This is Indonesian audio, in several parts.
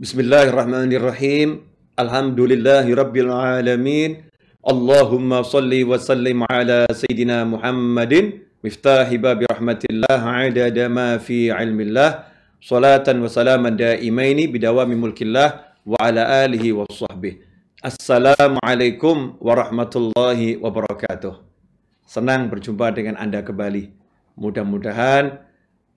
Bismillahirrahmanirrahim. Alhamdulillahi rabbil alamin. Allahumma salli wa sallim ala sayyidina Muhammadin miftahi babi rahmatillah adada ma fi ilmillah salatan wa salaman daimaini bidawami mulkillah wa ala alihi wa sahbihi. Assalamualaikum warahmatullahi wabarakatuh. Senang berjumpa dengan Anda kembali. Mudah-mudahan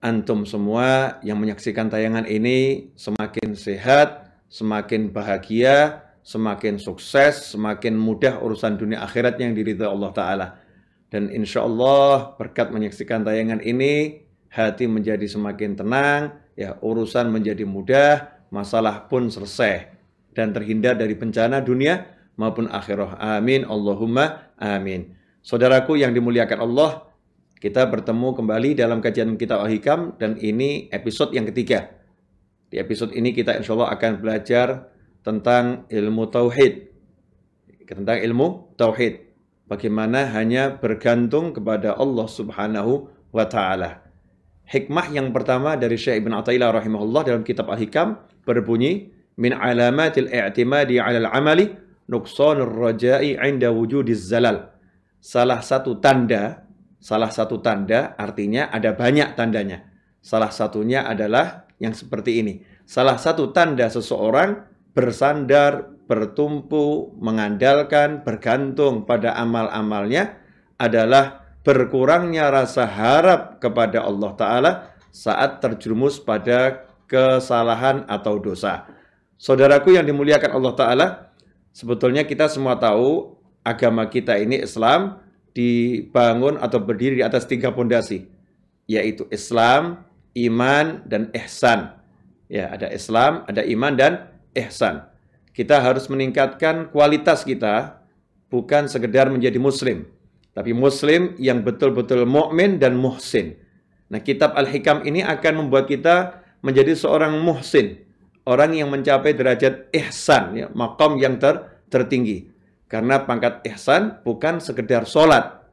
antum semua yang menyaksikan tayangan ini semakin sehat, semakin bahagia, semakin sukses, semakin mudah urusan dunia akhirat yang diridhai Allah Ta'ala. Dan insya Allah berkat menyaksikan tayangan ini, hati menjadi semakin tenang, ya urusan menjadi mudah, masalah pun selesai. Dan terhindar dari bencana dunia maupun akhirah. Amin. Allahumma amin. Saudaraku yang dimuliakan Allah, kita bertemu kembali dalam kajian Kitab Al-Hikam dan ini episode yang ketiga. Di episode ini kita insya Allah akan belajar tentang ilmu Tauhid. Tentang ilmu Tauhid. Bagaimana hanya bergantung kepada Allah subhanahu wa ta'ala. Hikmah yang pertama dari Syekh Ibn Atta'illah rahimahullah dalam kitab Al-Hikam berbunyi, Min alamatil i'timadi alal amali nuksanur raja'i inda wujudiz zalal. Salah satu tanda Salah satu tanda artinya ada banyak tandanya. Salah satunya adalah yang seperti ini. Salah satu tanda seseorang bersandar, bertumpu, mengandalkan, bergantung pada amal-amalnya adalah berkurangnya rasa harap kepada Allah Ta'ala saat terjerumus pada kesalahan atau dosa. Saudaraku yang dimuliakan Allah Ta'ala, sebetulnya kita semua tahu agama kita ini Islam dibangun atau berdiri di atas tiga pondasi yaitu Islam, iman dan ihsan. Ya, ada Islam, ada iman dan ihsan. Kita harus meningkatkan kualitas kita bukan sekedar menjadi muslim, tapi muslim yang betul-betul mukmin dan muhsin. Nah, kitab Al-Hikam ini akan membuat kita menjadi seorang muhsin, orang yang mencapai derajat ihsan, ya, makom yang ter, tertinggi. Karena pangkat ihsan bukan sekedar sholat.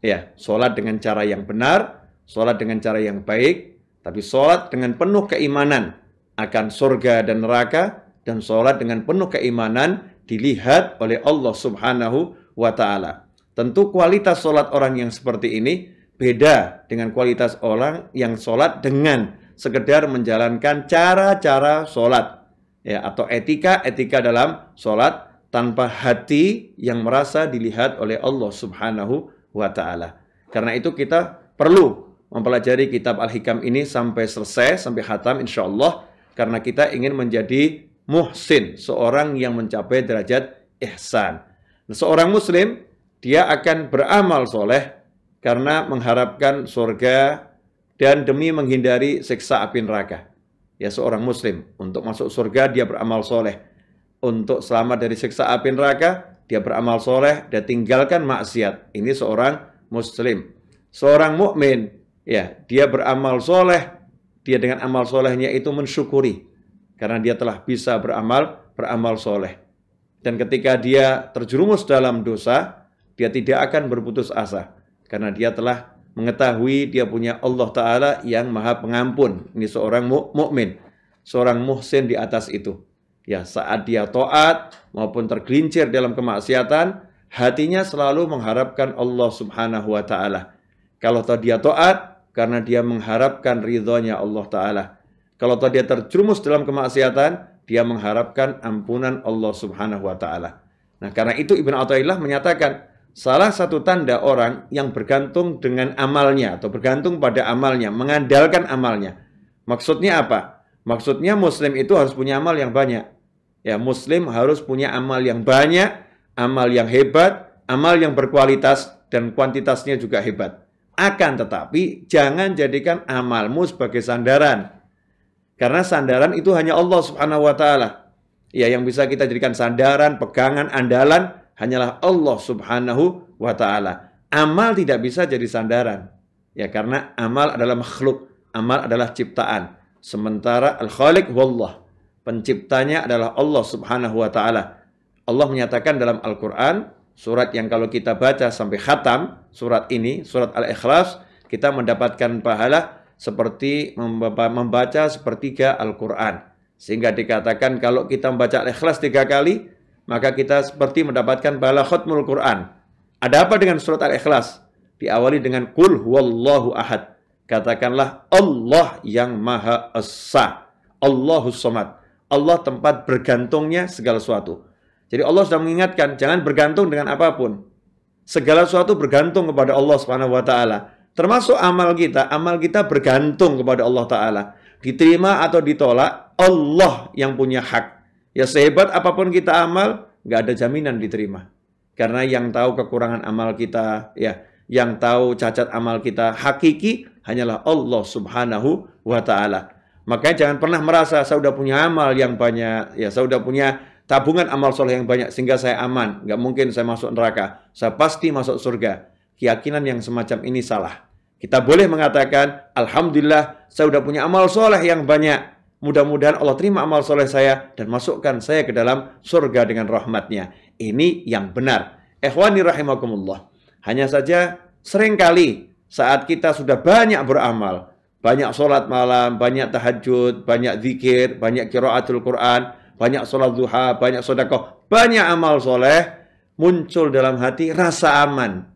Ya, sholat dengan cara yang benar, sholat dengan cara yang baik, tapi sholat dengan penuh keimanan akan surga dan neraka, dan sholat dengan penuh keimanan dilihat oleh Allah subhanahu wa ta'ala. Tentu kualitas sholat orang yang seperti ini beda dengan kualitas orang yang sholat dengan sekedar menjalankan cara-cara sholat. Ya, atau etika-etika dalam sholat tanpa hati yang merasa dilihat oleh Allah Subhanahu wa taala. Karena itu kita perlu mempelajari kitab Al-Hikam ini sampai selesai, sampai khatam insya Allah. Karena kita ingin menjadi muhsin, seorang yang mencapai derajat ihsan. Nah, seorang muslim, dia akan beramal soleh karena mengharapkan surga dan demi menghindari siksa api neraka. Ya seorang muslim, untuk masuk surga dia beramal soleh untuk selamat dari siksa api neraka, dia beramal soleh, dia tinggalkan maksiat. Ini seorang muslim. Seorang mukmin, ya, dia beramal soleh, dia dengan amal solehnya itu mensyukuri. Karena dia telah bisa beramal, beramal soleh. Dan ketika dia terjerumus dalam dosa, dia tidak akan berputus asa. Karena dia telah mengetahui dia punya Allah Ta'ala yang maha pengampun. Ini seorang mukmin, seorang muhsin di atas itu. Ya, saat dia to'at maupun tergelincir dalam kemaksiatan, hatinya selalu mengharapkan Allah Subhanahu wa taala. Kalau toh dia toat karena dia mengharapkan ridhonya Allah taala. Kalau toh dia terjerumus dalam kemaksiatan, dia mengharapkan ampunan Allah Subhanahu wa taala. Nah, karena itu Ibn Athaillah menyatakan salah satu tanda orang yang bergantung dengan amalnya atau bergantung pada amalnya, mengandalkan amalnya. Maksudnya apa? Maksudnya muslim itu harus punya amal yang banyak. Ya, muslim harus punya amal yang banyak, amal yang hebat, amal yang berkualitas dan kuantitasnya juga hebat. Akan tetapi jangan jadikan amalmu sebagai sandaran. Karena sandaran itu hanya Allah Subhanahu wa taala. Ya, yang bisa kita jadikan sandaran, pegangan, andalan hanyalah Allah Subhanahu wa taala. Amal tidak bisa jadi sandaran. Ya, karena amal adalah makhluk, amal adalah ciptaan. Sementara al-Khaliq wallah penciptanya adalah Allah Subhanahu wa taala. Allah menyatakan dalam Al-Qur'an surat yang kalau kita baca sampai khatam surat ini, surat Al-Ikhlas, kita mendapatkan pahala seperti membaca sepertiga Al-Qur'an. Sehingga dikatakan kalau kita membaca Al-Ikhlas tiga kali, maka kita seperti mendapatkan pahala khutmul Qur'an. Ada apa dengan surat Al-Ikhlas? Diawali dengan kulhu huwallahu ahad. Katakanlah Allah yang maha esa. Allahus somad Allah tempat bergantungnya segala sesuatu. Jadi Allah sudah mengingatkan jangan bergantung dengan apapun. Segala sesuatu bergantung kepada Allah Subhanahu wa taala. Termasuk amal kita, amal kita bergantung kepada Allah taala. Diterima atau ditolak, Allah yang punya hak. Ya sehebat apapun kita amal, nggak ada jaminan diterima. Karena yang tahu kekurangan amal kita, ya, yang tahu cacat amal kita hakiki hanyalah Allah Subhanahu wa taala. Makanya jangan pernah merasa saya sudah punya amal yang banyak, ya saya sudah punya tabungan amal soleh yang banyak sehingga saya aman. Gak mungkin saya masuk neraka. Saya pasti masuk surga. Keyakinan yang semacam ini salah. Kita boleh mengatakan, Alhamdulillah saya sudah punya amal soleh yang banyak. Mudah-mudahan Allah terima amal soleh saya dan masukkan saya ke dalam surga dengan rahmatnya. Ini yang benar. Ikhwani rahimakumullah. Hanya saja seringkali saat kita sudah banyak beramal, banyak solat malam, banyak tahajud, banyak zikir, banyak kiraatul Quran, banyak solat duha, banyak sodakoh, banyak amal soleh, muncul dalam hati rasa aman.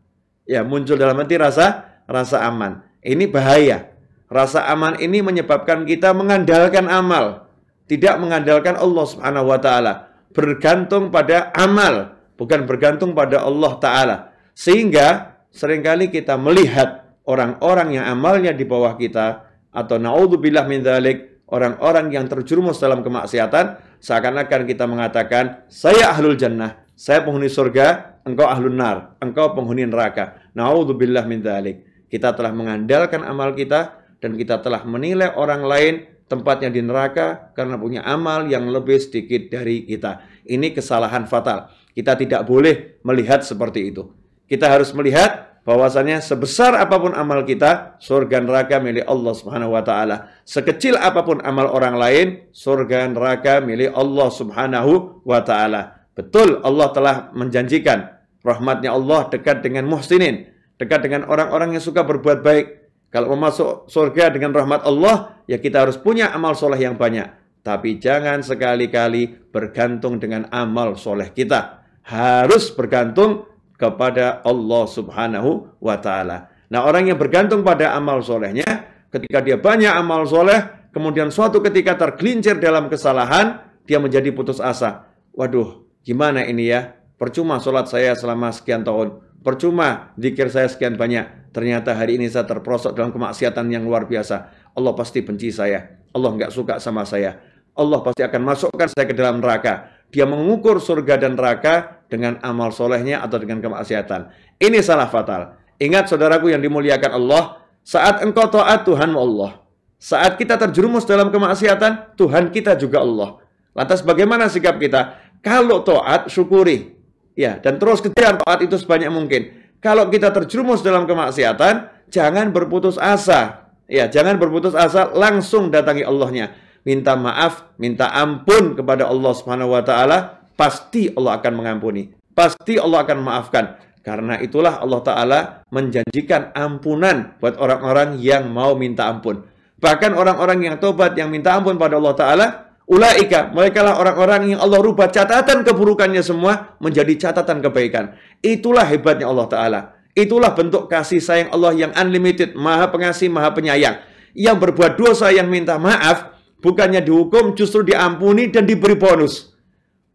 Ya, muncul dalam hati rasa rasa aman. Ini bahaya. Rasa aman ini menyebabkan kita mengandalkan amal, tidak mengandalkan Allah Subhanahu wa taala, bergantung pada amal, bukan bergantung pada Allah taala. Sehingga seringkali kita melihat orang-orang yang amalnya di bawah kita atau naudzubillah min dzalik orang-orang yang terjerumus dalam kemaksiatan seakan-akan kita mengatakan saya ahlul jannah saya penghuni surga engkau ahlun nar engkau penghuni neraka naudzubillah min dzalik kita telah mengandalkan amal kita dan kita telah menilai orang lain tempatnya di neraka karena punya amal yang lebih sedikit dari kita. Ini kesalahan fatal. Kita tidak boleh melihat seperti itu. Kita harus melihat bahwasanya sebesar apapun amal kita, surga neraka milik Allah Subhanahu wa taala. Sekecil apapun amal orang lain, surga neraka milik Allah Subhanahu wa taala. Betul Allah telah menjanjikan rahmatnya Allah dekat dengan muhsinin, dekat dengan orang-orang yang suka berbuat baik. Kalau mau masuk surga dengan rahmat Allah, ya kita harus punya amal soleh yang banyak. Tapi jangan sekali-kali bergantung dengan amal soleh kita. Harus bergantung kepada Allah Subhanahu wa taala. Nah, orang yang bergantung pada amal solehnya, ketika dia banyak amal soleh, kemudian suatu ketika tergelincir dalam kesalahan, dia menjadi putus asa. Waduh, gimana ini ya? Percuma sholat saya selama sekian tahun. Percuma zikir saya sekian banyak. Ternyata hari ini saya terprosok dalam kemaksiatan yang luar biasa. Allah pasti benci saya. Allah nggak suka sama saya. Allah pasti akan masukkan saya ke dalam neraka. Dia mengukur surga dan neraka dengan amal solehnya atau dengan kemaksiatan. Ini salah fatal. Ingat saudaraku yang dimuliakan Allah, saat engkau taat Tuhanmu Allah. Saat kita terjerumus dalam kemaksiatan, Tuhan kita juga Allah. Lantas bagaimana sikap kita? Kalau taat, syukuri. Ya, dan terus kejar taat itu sebanyak mungkin. Kalau kita terjerumus dalam kemaksiatan, jangan berputus asa. Ya, jangan berputus asa, langsung datangi Allahnya. Minta maaf, minta ampun kepada Allah Subhanahu wa taala pasti Allah akan mengampuni. Pasti Allah akan maafkan. Karena itulah Allah Ta'ala menjanjikan ampunan buat orang-orang yang mau minta ampun. Bahkan orang-orang yang tobat, yang minta ampun pada Allah Ta'ala, Ulaika, mereka lah orang-orang yang Allah rubah catatan keburukannya semua menjadi catatan kebaikan. Itulah hebatnya Allah Ta'ala. Itulah bentuk kasih sayang Allah yang unlimited, maha pengasih, maha penyayang. Yang berbuat dosa, yang minta maaf, bukannya dihukum, justru diampuni dan diberi bonus.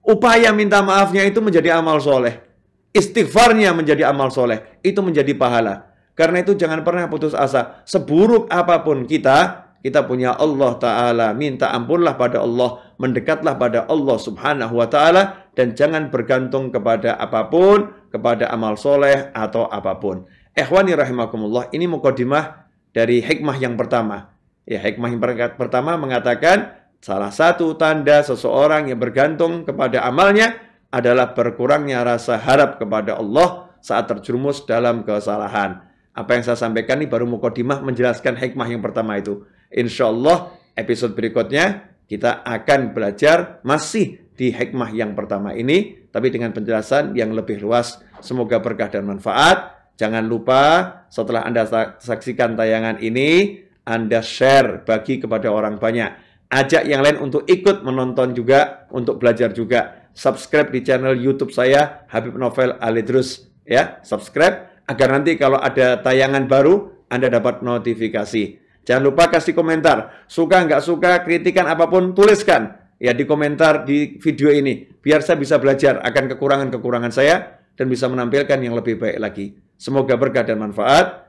Upaya minta maafnya itu menjadi amal soleh. Istighfarnya menjadi amal soleh. Itu menjadi pahala. Karena itu jangan pernah putus asa. Seburuk apapun kita, kita punya Allah Ta'ala. Minta ampunlah pada Allah. Mendekatlah pada Allah Subhanahu Wa Ta'ala. Dan jangan bergantung kepada apapun, kepada amal soleh atau apapun. Ikhwani rahimakumullah, ini mukodimah dari hikmah yang pertama. Ya, hikmah yang pertama mengatakan, Salah satu tanda seseorang yang bergantung kepada amalnya adalah berkurangnya rasa harap kepada Allah saat terjerumus dalam kesalahan. Apa yang saya sampaikan ini baru mukodimah menjelaskan hikmah yang pertama itu. Insya Allah episode berikutnya kita akan belajar masih di hikmah yang pertama ini, tapi dengan penjelasan yang lebih luas. Semoga berkah dan manfaat. Jangan lupa setelah Anda saksikan tayangan ini, Anda share bagi kepada orang banyak ajak yang lain untuk ikut menonton juga, untuk belajar juga. Subscribe di channel YouTube saya Habib Novel Alidrus ya, subscribe agar nanti kalau ada tayangan baru Anda dapat notifikasi. Jangan lupa kasih komentar, suka nggak suka, kritikan apapun tuliskan ya di komentar di video ini biar saya bisa belajar akan kekurangan-kekurangan saya dan bisa menampilkan yang lebih baik lagi. Semoga berkah dan manfaat.